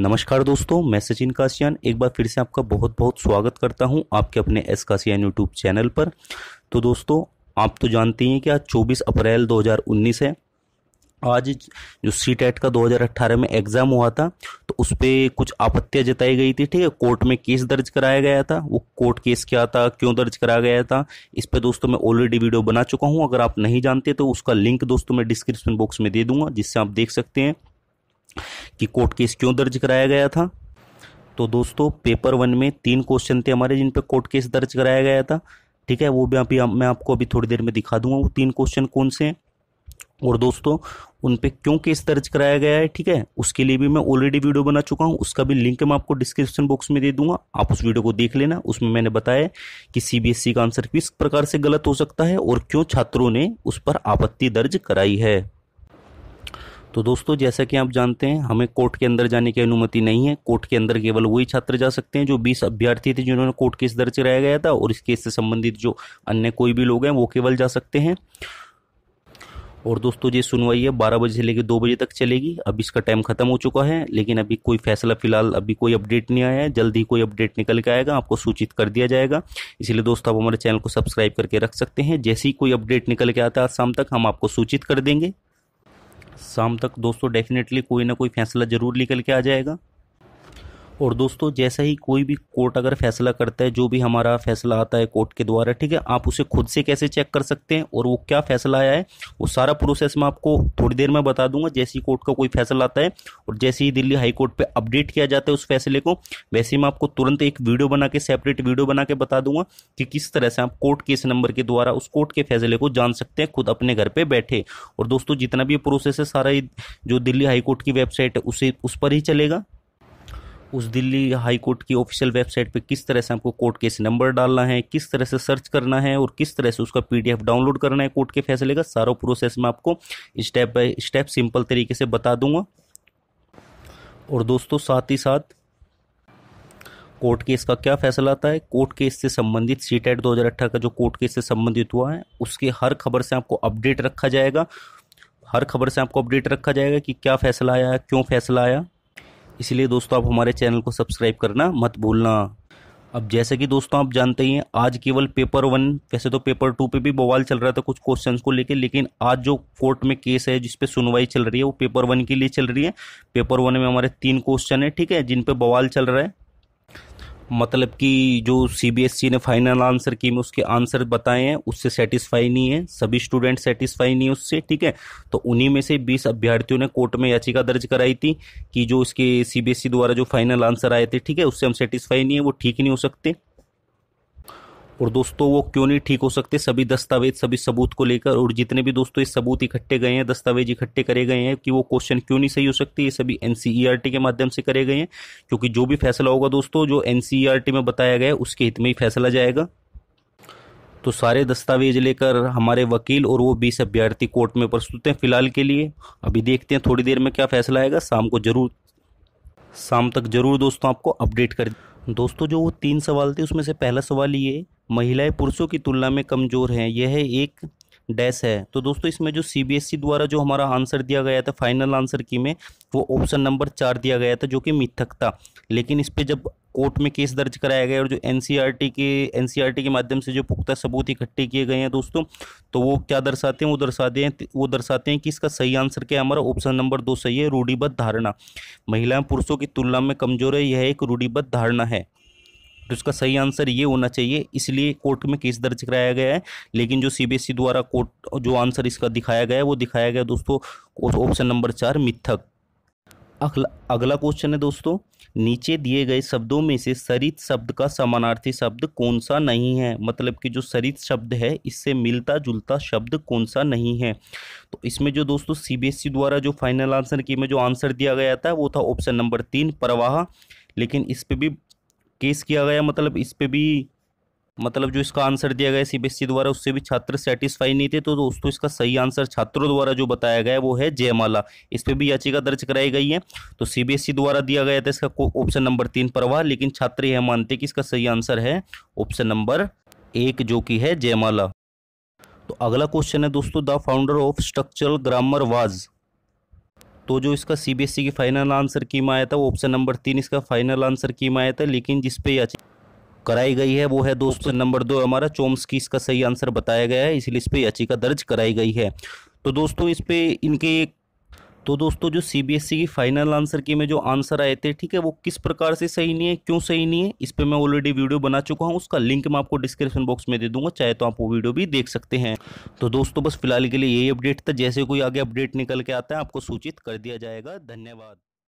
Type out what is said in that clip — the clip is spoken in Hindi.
नमस्कार दोस्तों मैं सचिन कासियान एक बार फिर से आपका बहुत बहुत स्वागत करता हूं आपके अपने एस कासियान यूट्यूब चैनल पर तो दोस्तों आप तो जानते हैं कि आज 24 अप्रैल 2019 है आज जो सी टेट का 2018 में एग्ज़ाम हुआ था तो उस पर कुछ आपत्तियाँ जताई गई थी ठीक है कोर्ट में केस दर्ज कराया गया था वो कोर्ट केस क्या था क्यों दर्ज कराया गया था इस पर दोस्तों मैं ऑलरेडी वीडियो बना चुका हूँ अगर आप नहीं जानते तो उसका लिंक दोस्तों मैं डिस्क्रिप्शन बॉक्स में दे दूंगा जिससे आप देख सकते हैं कि कोर्ट केस क्यों दर्ज कराया गया था तो दोस्तों पेपर वन में तीन क्वेश्चन थे हमारे जिन पे कोर्ट केस दर्ज कराया गया था ठीक है वो भी अभी मैं आपको अभी थोड़ी देर में दिखा दूंगा वो तीन क्वेश्चन कौन से हैं और दोस्तों उन पे क्यों केस दर्ज कराया गया है ठीक है उसके लिए भी मैं ऑलरेडी वीडियो बना चुका हूँ उसका भी लिंक मैं आपको डिस्क्रिप्शन बॉक्स में दे दूंगा आप उस वीडियो को देख लेना उसमें मैंने बताया कि सीबीएसई e का आंसर किस प्रकार से गलत हो सकता है और क्यों छात्रों ने उस पर आपत्ति दर्ज कराई है तो दोस्तों जैसा कि आप जानते हैं हमें कोर्ट के अंदर जाने की अनुमति नहीं है कोर्ट के अंदर केवल वही छात्र जा सकते हैं जो बीस अभ्यर्थी थे जिन्होंने कोर्ट केस दर्ज कराया गया था और इस केस से संबंधित जो अन्य कोई भी लोग हैं वो केवल जा सकते हैं और दोस्तों ये सुनवाई है बारह बजे से लेकर दो बजे तक चलेगी अब इसका टाइम खत्म हो चुका है लेकिन अभी कोई फैसला फिलहाल अभी कोई अपडेट नहीं आया है जल्द ही कोई अपडेट निकल के आएगा आपको सूचित कर दिया जाएगा इसलिए दोस्तों आप हमारे चैनल को सब्सक्राइब करके रख सकते हैं जैसे ही कोई अपडेट निकल के आता है आज शाम तक हम आपको सूचित कर देंगे शाम तक दोस्तों डेफिनेटली कोई ना कोई फैसला ज़रूर निकल के आ जाएगा और दोस्तों जैसा ही कोई भी कोर्ट अगर फैसला करता है जो भी हमारा फैसला आता है कोर्ट के द्वारा ठीक है आप उसे खुद से कैसे चेक कर सकते हैं और वो क्या फैसला आया है वो सारा प्रोसेस मैं आपको थोड़ी देर में बता दूंगा जैसे ही कोर्ट का कोई फैसला आता है और जैसे ही दिल्ली हाई कोर्ट पर अपडेट किया जाता है उस फैसले को वैसे ही मैं आपको तुरंत एक वीडियो बना के सेपरेट वीडियो बना के बता दूंगा कि किस तरह से आप कोर्ट केस नंबर के द्वारा उस कोर्ट के फैसले को जान सकते हैं खुद अपने घर पर बैठे और दोस्तों जितना भी प्रोसेस है सारा जो दिल्ली हाईकोर्ट की वेबसाइट है उसे उस पर ही चलेगा उस दिल्ली हाई कोर्ट की ऑफिशियल वेबसाइट पे किस तरह से आपको कोर्ट केस नंबर डालना है किस तरह से सर्च करना है और किस तरह से उसका पीडीएफ डाउनलोड करना है कोर्ट के फैसले का सारा प्रोसेस मैं आपको स्टेप बाय स्टेप सिंपल तरीके से बता दूंगा और दोस्तों साथ ही साथ कोर्ट केस का क्या फैसला आता है कोर्ट केस से संबंधित सी टेट दो का जो कोर्ट केस से संबंधित हुआ है उसके हर खबर से आपको अपडेट रखा जाएगा हर खबर से आपको अपडेट रखा जाएगा कि क्या फैसला आया क्यों फैसला आया इसलिए दोस्तों आप हमारे चैनल को सब्सक्राइब करना मत भूलना अब जैसे कि दोस्तों आप जानते ही हैं आज केवल पेपर वन वैसे तो पेपर टू पे भी बवाल चल रहा था कुछ क्वेश्चंस को लेके लेकिन आज जो कोर्ट में केस है जिसपे सुनवाई चल रही है वो पेपर वन के लिए चल रही है पेपर वन में हमारे तीन क्वेश्चन है ठीक है जिन पे बवाल चल रहा है मतलब कि जो सीबीएसई e ने फाइनल आंसर की में उसके आंसर बताए हैं उससे सेटिस्फाई नहीं है सभी स्टूडेंट सेटिस्फाई नहीं है उससे ठीक है तो उन्हीं में से 20 अभ्यर्थियों ने कोर्ट में याचिका दर्ज कराई थी कि जो इसके सीबीएसई e द्वारा जो फाइनल आंसर आए थे ठीक है उससे हम सेटिस्फाई नहीं है वो ठीक नहीं हो सकते और दोस्तों वो क्यों नहीं ठीक हो सकते सभी दस्तावेज सभी सबूत को लेकर और जितने भी दोस्तों ये सबूत इकट्ठे गए हैं दस्तावेज इकट्ठे करे गए हैं कि वो क्वेश्चन क्यों नहीं सही हो सकते ये सभी एन के माध्यम से करे गए हैं क्योंकि जो भी फैसला होगा दोस्तों जो एन में बताया गया है उसके हित में ही फैसला जाएगा तो सारे दस्तावेज लेकर हमारे वकील और वो बीस अभ्यर्थी कोर्ट में प्रस्तुत हैं फिलहाल के लिए अभी देखते हैं थोड़ी देर में क्या फैसला आएगा शाम को जरूर शाम तक जरूर दोस्तों आपको अपडेट कर दोस्तों जो वो तीन सवाल थे उसमें से पहला सवाल ये महिलाएं पुरुषों की तुलना में कमज़ोर हैं यह है एक डैश है तो दोस्तों इसमें जो सीबीएसई e द्वारा जो हमारा आंसर दिया गया था फाइनल आंसर की में वो ऑप्शन नंबर चार दिया गया था जो कि मिथक था लेकिन इस पर जब कोर्ट में केस दर्ज कराया गया और जो एन e के एन e के माध्यम से जो पुख्ता सबूत इकट्ठे किए गए हैं दोस्तों तो वो क्या दर्शाते हैं वो दर्शाते हैं वो दर्शाते हैं कि इसका सही आंसर क्या है हमारा ऑप्शन नंबर दो सही है रूढ़िबद्ध धारणा महिलाएं पुरुषों की तुलना में कमजोर है यह एक रूढ़िबद्ध धारणा है तो इसका सही आंसर ये होना चाहिए इसलिए कोर्ट में केस दर्ज कराया गया है लेकिन जो सी e द्वारा कोर्ट जो आंसर इसका दिखाया गया है वो दिखाया गया दोस्तों ऑप्शन नंबर चार मिथक अगला अगला क्वेश्चन है दोस्तों नीचे दिए गए शब्दों में से सरित शब्द का समानार्थी शब्द कौन सा नहीं है मतलब कि जो सरित शब्द है इससे मिलता जुलता शब्द कौन सा नहीं है तो इसमें जो दोस्तों सीबीएसई e द्वारा जो फाइनल आंसर की में जो आंसर दिया गया था वो था ऑप्शन नंबर तीन प्रवाह लेकिन इस पर भी केस किया गया मतलब इस पर भी मतलब जो इसका आंसर दिया गया सीबीएसई द्वारा उससे भी छात्र सेटिस्फाई नहीं थे तो दोस्तों इसका सही आंसर छात्रों द्वारा जो बताया गया वो है जयमाला इस पर भी याचिका दर्ज कराई गई है तो सीबीएसई द्वारा दिया गया था इसका ऑप्शन नंबर तीन प्रवाह लेकिन छात्र यह मानते कि इसका सही आंसर है ऑप्शन नंबर एक जो कि है जयमाला तो अगला क्वेश्चन है दोस्तों the founder of structural grammar was तो जो इसका सीबीएसई की फाइनल आंसर की आया था वो ऑप्शन नंबर तीन इसका फाइनल आंसर की आया था लेकिन जिसपे याचिका कराई गई है वो है दोस्तों नंबर दो हमारा चोम्स की इसका सही आंसर बताया गया है इसलिए इस पर याचिका दर्ज कराई गई है तो दोस्तों इस पर इनके तो दोस्तों जो सी बी एस ई की फाइनल आंसर के में जो आंसर आए थे ठीक है वो किस प्रकार से सही नहीं है क्यों सही नहीं है इस पर मैं ऑलरेडी वीडियो बना चुका हूँ उसका लिंक मैं आपको डिस्क्रिप्शन बॉक्स में दे दूंगा चाहे तो आप वो वीडियो भी देख सकते हैं तो दोस्तों बस फिलहाल के लिए यही अपडेट था जैसे कोई आगे अपडेट निकल के आता है आपको सूचित कर दिया जाएगा धन्यवाद